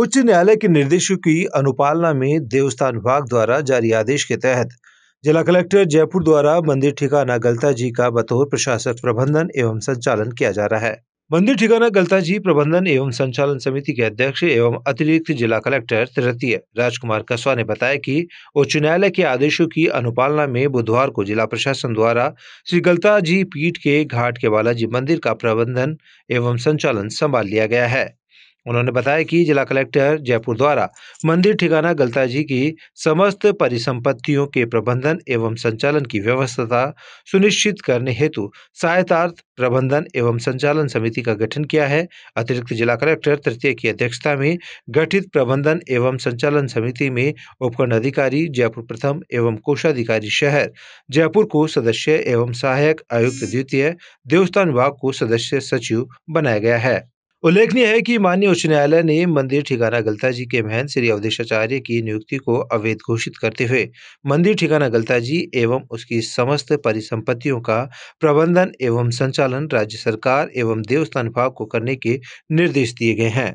उच्च न्यायालय के निर्देशों की अनुपालना में देवस्थान विभाग द्वारा जारी आदेश के तहत जिला कलेक्टर जयपुर द्वारा मंदिर ठिकाना गलता जी का बतौर प्रशासक प्रबंधन एवं संचालन किया जा रहा है मंदिर ठिकाना गलता जी प्रबंधन एवं संचालन समिति के अध्यक्ष एवं अतिरिक्त जिला कलेक्टर तृतीय राजकुमार कसवा ने बताया कि उच्च न्यायालय के आदेशों की अनुपालना में बुधवार को जिला प्रशासन द्वारा श्री गलता जी पीठ के घाट के बालाजी मंदिर का प्रबंधन एवं संचालन संभाल लिया गया है उन्होंने बताया कि जिला कलेक्टर जयपुर द्वारा मंदिर ठिकाना गलता जी की समस्त परिसंपत्तियों के प्रबंधन एवं संचालन की व्यवस्था सुनिश्चित करने हेतु सहायतार्थ प्रबंधन एवं संचालन समिति का गठन किया है अतिरिक्त जिला कलेक्टर तृतीय की अध्यक्षता में गठित प्रबंधन एवं संचालन समिति में उपखंड अधिकारी जयपुर प्रथम एवं कोषाधिकारी शहर जयपुर को सदस्य एवं सहायक आयुक्त द्वितीय देवस्थान विभाग को सदस्य सचिव बनाया गया है उल्लेखनीय है कि माननीय उच्च न्यायालय ने मंदिर ठिकाना गलता जी के महंत श्री अवधेशाचार्य की नियुक्ति को अवैध घोषित करते हुए मंदिर ठिकाना गलता जी एवं उसकी समस्त परिसंपत्तियों का प्रबंधन एवं संचालन राज्य सरकार एवं देवस्थान विभाग को करने के निर्देश दिए गए हैं